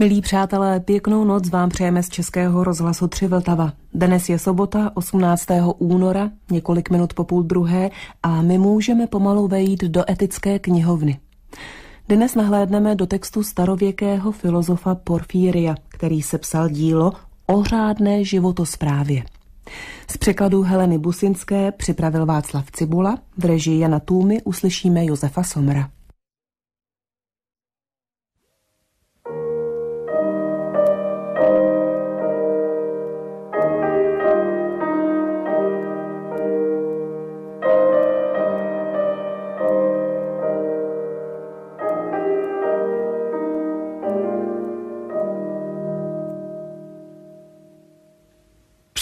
Milí přátelé, pěknou noc vám přejeme z Českého rozhlasu 3 Vltava. Dnes je sobota 18. února, několik minut po půl druhé a my můžeme pomalu vejít do etické knihovny. Dnes nahlédneme do textu starověkého filozofa Porfíria, který sepsal dílo o řádné životosprávě. Z překladu Heleny Businské připravil Václav Cibula, v režii Jana Tůmy uslyšíme Josefa Somra.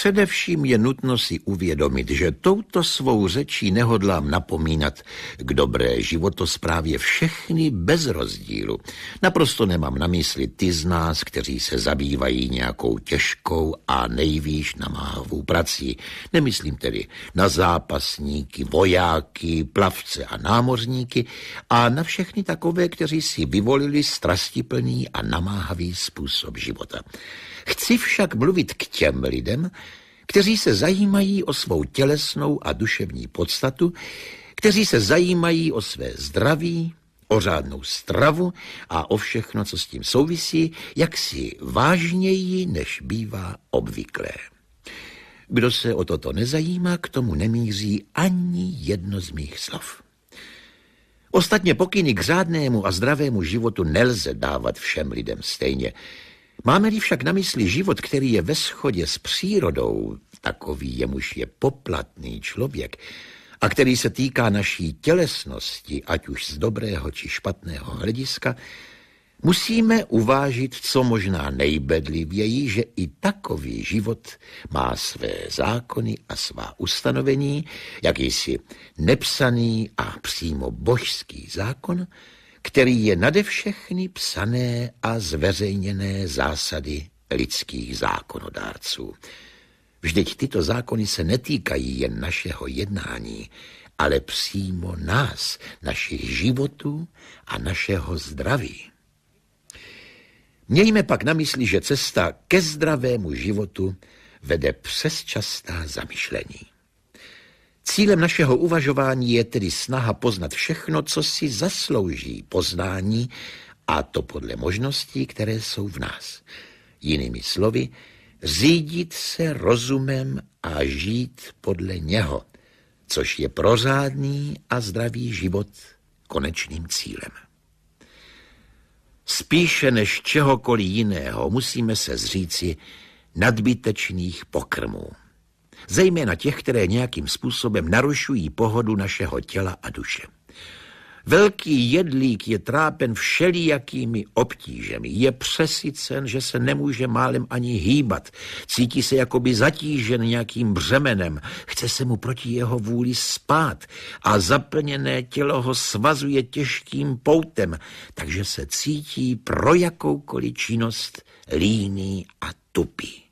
Především je nutno si uvědomit, že touto svou řečí nehodlám napomínat k dobré životosprávě všechny bez rozdílu. Naprosto nemám na mysli ty z nás, kteří se zabývají nějakou těžkou a nejvýš namáhavou prací. Nemyslím tedy na zápasníky, vojáky, plavce a námořníky a na všechny takové, kteří si vyvolili strastiplný a namáhavý způsob života. Chci však mluvit k těm lidem, kteří se zajímají o svou tělesnou a duševní podstatu, kteří se zajímají o své zdraví, o řádnou stravu a o všechno, co s tím souvisí, jak si vážněji, než bývá obvyklé. Kdo se o toto nezajímá, k tomu nemíří ani jedno z mých slov. Ostatně pokyny k řádnému a zdravému životu nelze dávat všem lidem stejně – Máme-li však na mysli život, který je ve shodě s přírodou, takový jemuž je poplatný člověk, a který se týká naší tělesnosti, ať už z dobrého či špatného hlediska, musíme uvážit co možná nejbedlivěji, že i takový život má své zákony a svá ustanovení, jakýsi nepsaný a přímo božský zákon, který je nade všechny psané a zveřejněné zásady lidských zákonodárců. Vždyť tyto zákony se netýkají jen našeho jednání, ale přímo nás, našich životů a našeho zdraví. Mějme pak na mysli, že cesta ke zdravému životu vede přes častá zamyšlení. Cílem našeho uvažování je tedy snaha poznat všechno, co si zaslouží poznání, a to podle možností, které jsou v nás. Jinými slovy, řídit se rozumem a žít podle něho, což je prořádný a zdravý život konečným cílem. Spíše než čehokoliv jiného musíme se zříci nadbytečných pokrmů zejména těch, které nějakým způsobem narušují pohodu našeho těla a duše. Velký jedlík je trápen všelijakými obtížemi. Je přesycen, že se nemůže málem ani hýbat. Cítí se jakoby zatížen nějakým břemenem. Chce se mu proti jeho vůli spát a zaplněné tělo ho svazuje těžkým poutem, takže se cítí pro jakoukoliv činnost líný a tupý.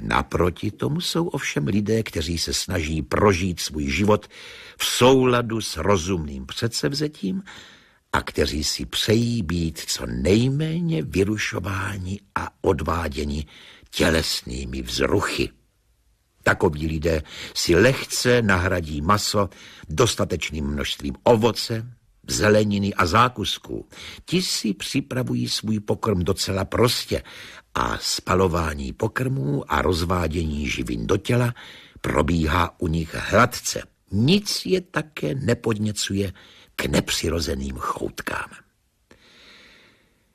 Naproti tomu jsou ovšem lidé, kteří se snaží prožít svůj život v souladu s rozumným předsevzetím a kteří si přejí být co nejméně vyrušováni a odváděni tělesnými vzruchy. Takoví lidé si lehce nahradí maso dostatečným množstvím ovoce, zeleniny a zákusků. Ti si připravují svůj pokrm docela prostě a spalování pokrmů a rozvádění živin do těla probíhá u nich hladce. Nic je také nepodněcuje k nepřirozeným choutkám.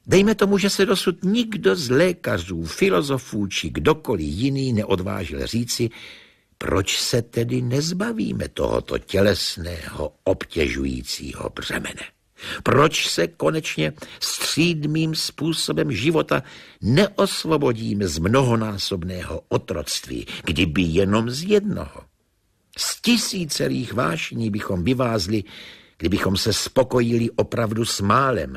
Dejme tomu, že se dosud nikdo z lékařů, filozofů či kdokoliv jiný neodvážil říci, proč se tedy nezbavíme tohoto tělesného obtěžujícího břemene? Proč se konečně střídmým způsobem života neosvobodíme z mnohonásobného otroctví, kdyby jenom z jednoho? Z tisícerých vášní bychom vyvázli, kdybychom se spokojili opravdu s málem.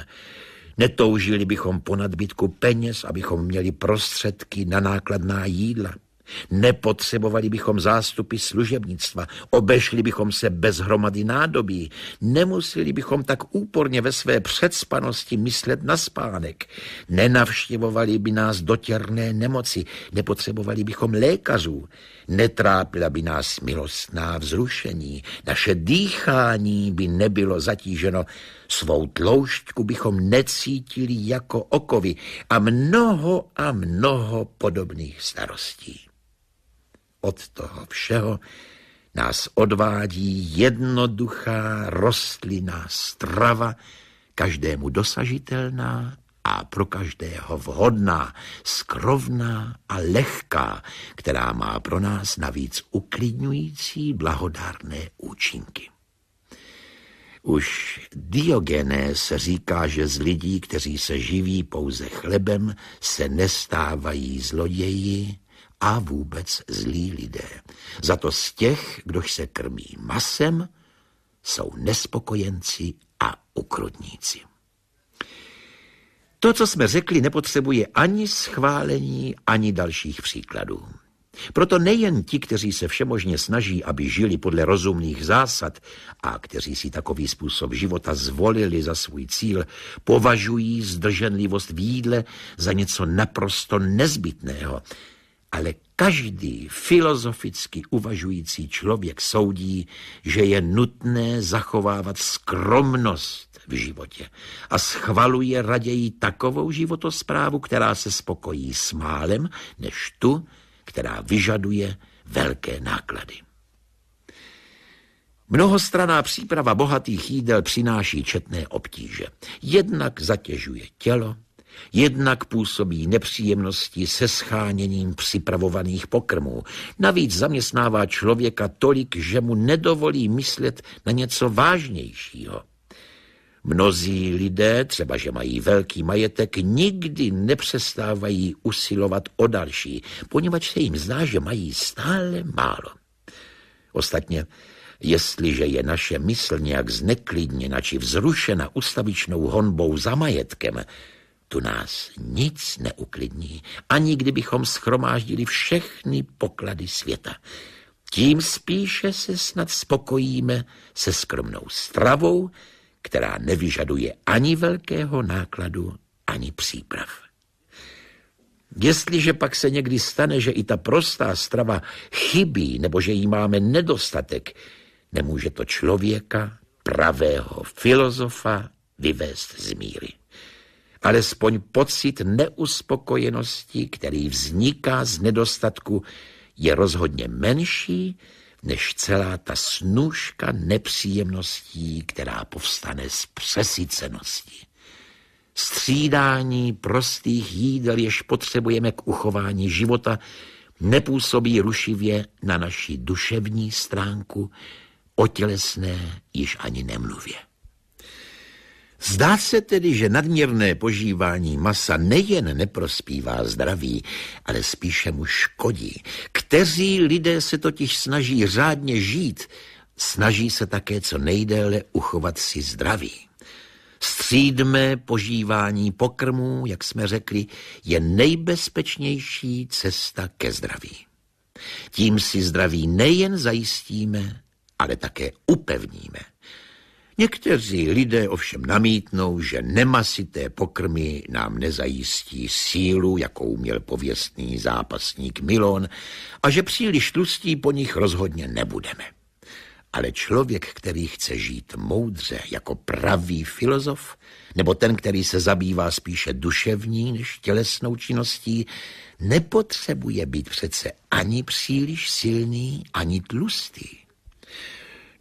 Netoužili bychom po nadbytku peněz, abychom měli prostředky na nákladná jídla – Nepotřebovali bychom zástupy služebnictva, obešli bychom se bez hromady nádobí, nemuseli bychom tak úporně ve své předspanosti myslet na spánek, nenavštěvovali by nás dotěrné nemoci, nepotřebovali bychom lékařů, netrápila by nás milostná vzrušení, naše dýchání by nebylo zatíženo, svou tloušťku bychom necítili jako okovy a mnoho a mnoho podobných starostí od toho všeho nás odvádí jednoduchá rostlinná strava, každému dosažitelná a pro každého vhodná, skrovná a lehká, která má pro nás navíc uklidňující blahodárné účinky. Už Diogenes říká, že z lidí, kteří se živí pouze chlebem, se nestávají zloději, a vůbec zlí lidé. Za to z těch, kdož se krmí masem, jsou nespokojenci a ukrutníci. To, co jsme řekli, nepotřebuje ani schválení, ani dalších příkladů. Proto nejen ti, kteří se všemožně snaží, aby žili podle rozumných zásad a kteří si takový způsob života zvolili za svůj cíl, považují zdrženlivost v jídle za něco naprosto nezbytného, ale každý filozoficky uvažující člověk soudí, že je nutné zachovávat skromnost v životě a schvaluje raději takovou životosprávu, která se spokojí s málem, než tu, která vyžaduje velké náklady. Mnohostraná příprava bohatých jídel přináší četné obtíže. Jednak zatěžuje tělo, Jednak působí nepříjemnosti se scháněním připravovaných pokrmů. Navíc zaměstnává člověka tolik, že mu nedovolí myslet na něco vážnějšího. Mnozí lidé, třeba že mají velký majetek, nikdy nepřestávají usilovat o další, poněvadž se jim zdá, že mají stále málo. Ostatně, jestliže je naše mysl nějak zneklidněna či vzrušena ustavičnou honbou za majetkem, tu nás nic neuklidní, ani kdybychom schromáždili všechny poklady světa. Tím spíše se snad spokojíme se skromnou stravou, která nevyžaduje ani velkého nákladu, ani příprav. Jestliže pak se někdy stane, že i ta prostá strava chybí nebo že jí máme nedostatek, nemůže to člověka, pravého filozofa, vyvést z míry alespoň pocit neuspokojenosti, který vzniká z nedostatku, je rozhodně menší než celá ta snůžka nepříjemností, která povstane z přesycenosti. Střídání prostých jídel, jež potřebujeme k uchování života, nepůsobí rušivě na naši duševní stránku, o tělesné již ani nemluvě. Zdá se tedy, že nadměrné požívání masa nejen neprospívá zdraví, ale spíše mu škodí. Kteří lidé se totiž snaží řádně žít, snaží se také co nejdéle uchovat si zdraví. Střídme požívání pokrmů, jak jsme řekli, je nejbezpečnější cesta ke zdraví. Tím si zdraví nejen zajistíme, ale také upevníme. Někteří lidé ovšem namítnou, že nemasité pokrmy nám nezajistí sílu, jakou měl pověstný zápasník Milon, a že příliš tlustí po nich rozhodně nebudeme. Ale člověk, který chce žít moudře jako pravý filozof, nebo ten, který se zabývá spíše duševní než tělesnou činností, nepotřebuje být přece ani příliš silný, ani tlustý.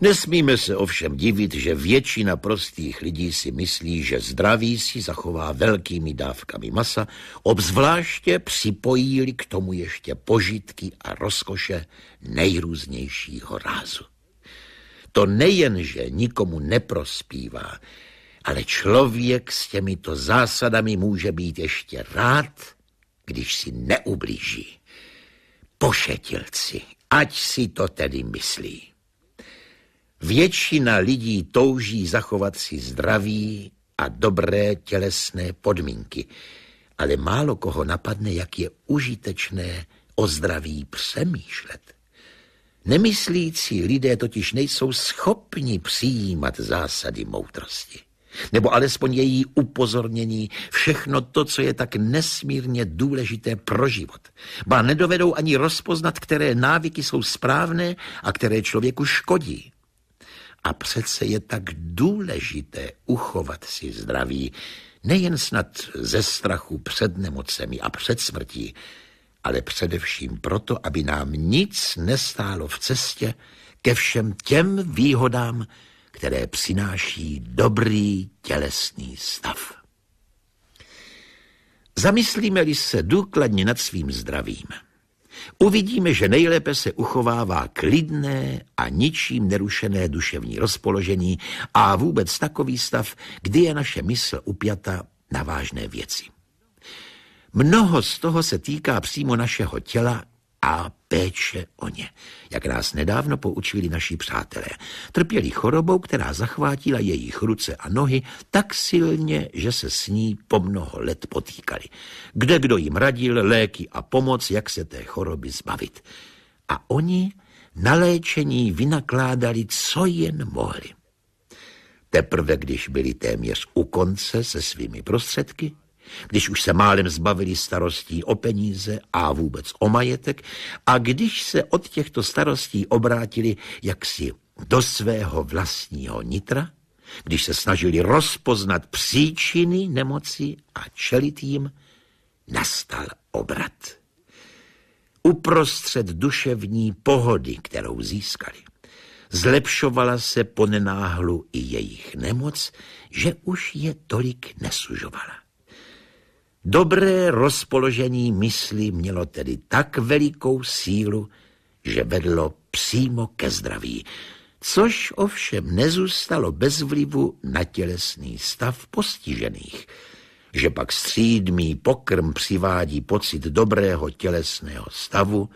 Nesmíme se ovšem divit, že většina prostých lidí si myslí, že zdraví si zachová velkými dávkami masa, obzvláště připojí k tomu ještě požitky a rozkoše nejrůznějšího rázu. To nejenže nikomu neprospívá, ale člověk s těmito zásadami může být ještě rád, když si neublíží. Pošetilci, ať si to tedy myslí. Většina lidí touží zachovat si zdraví a dobré tělesné podmínky, ale málo koho napadne, jak je užitečné o zdraví přemýšlet. Nemyslící lidé totiž nejsou schopni přijímat zásady moudrosti nebo alespoň její upozornění, všechno to, co je tak nesmírně důležité pro život. Ba nedovedou ani rozpoznat, které návyky jsou správné a které člověku škodí. A přece je tak důležité uchovat si zdraví, nejen snad ze strachu před nemocemi a před smrtí, ale především proto, aby nám nic nestálo v cestě ke všem těm výhodám, které přináší dobrý tělesný stav. Zamyslíme-li se důkladně nad svým zdravím – Uvidíme, že nejlépe se uchovává klidné a ničím nerušené duševní rozpoložení a vůbec takový stav, kdy je naše mysl upjata na vážné věci. Mnoho z toho se týká přímo našeho těla a péče o ně, jak nás nedávno poučili naši přátelé. Trpěli chorobou, která zachvátila jejich ruce a nohy tak silně, že se s ní po mnoho let potýkali. Kde kdo jim radil léky a pomoc, jak se té choroby zbavit. A oni na léčení vynakládali, co jen mohli. Teprve když byli téměř u konce se svými prostředky, když už se málem zbavili starostí o peníze a vůbec o majetek a když se od těchto starostí obrátili jaksi do svého vlastního nitra, když se snažili rozpoznat příčiny nemoci a čelit jim, nastal obrat. Uprostřed duševní pohody, kterou získali, zlepšovala se ponenáhlu i jejich nemoc, že už je tolik nesužovala. Dobré rozpoložení mysli mělo tedy tak velikou sílu, že vedlo přímo ke zdraví, což ovšem nezůstalo bez vlivu na tělesný stav postižených, že pak střídmý pokrm přivádí pocit dobrého tělesného stavu,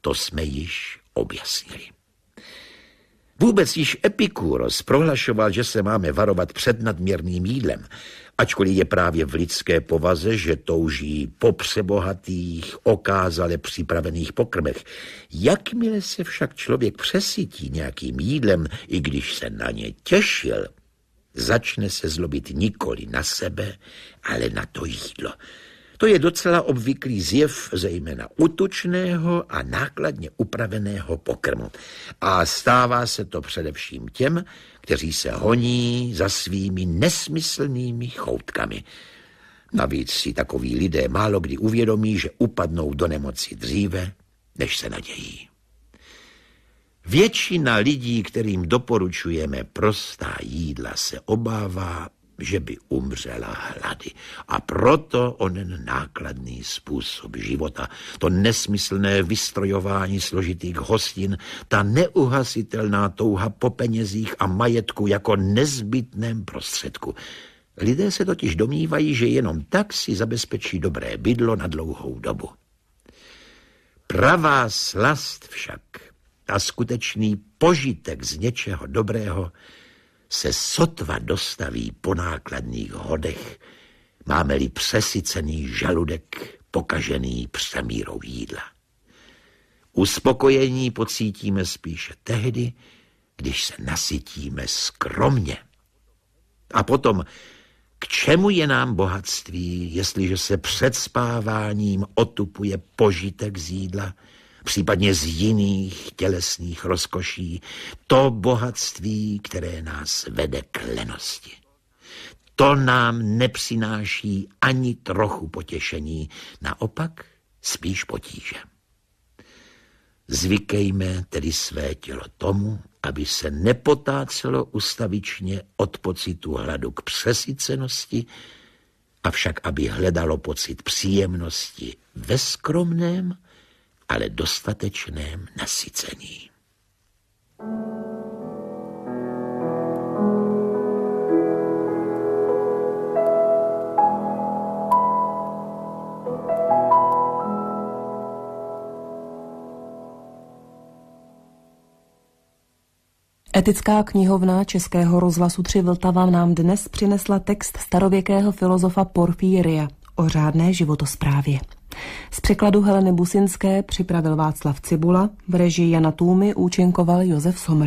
to jsme již objasnili. Vůbec již Epikuros prohlašoval, že se máme varovat před nadměrným jídlem, ačkoliv je právě v lidské povaze, že touží po přebohatých, okázale připravených pokrmech. Jakmile se však člověk přesytí nějakým jídlem, i když se na ně těšil, začne se zlobit nikoli na sebe, ale na to jídlo. To je docela obvyklý zjev zejména utučného a nákladně upraveného pokrmu. A stává se to především těm, kteří se honí za svými nesmyslnými choutkami. Navíc si takoví lidé málo kdy uvědomí, že upadnou do nemoci dříve, než se nadějí. Většina lidí, kterým doporučujeme prostá jídla, se obává že by umřela hlady. A proto onen nákladný způsob života, to nesmyslné vystrojování složitých hostin, ta neuhasitelná touha po penězích a majetku jako nezbytném prostředku. Lidé se totiž domnívají, že jenom tak si zabezpečí dobré bydlo na dlouhou dobu. Pravá slast však a skutečný požitek z něčeho dobrého se sotva dostaví po nákladních hodech, máme-li přesycený žaludek pokažený přemírou jídla. Uspokojení pocítíme spíše tehdy, když se nasytíme skromně. A potom, k čemu je nám bohatství, jestliže se před spáváním otupuje požitek z jídla, případně z jiných tělesných rozkoší, to bohatství, které nás vede k lenosti. To nám nepřináší ani trochu potěšení, naopak spíš potíže. Zvykejme tedy své tělo tomu, aby se nepotácelo ustavičně od pocitu hladu k přesycenosti, avšak aby hledalo pocit příjemnosti ve skromném ale dostatečném nasycení. Etická knihovna Českého rozhlasu tři Vltava nám dnes přinesla text starověkého filozofa Porfíria o řádné životosprávě. Z překladu Heleny Businské připravil Václav Cibula, v režii Jana Tůmy účinkoval Josef Somr.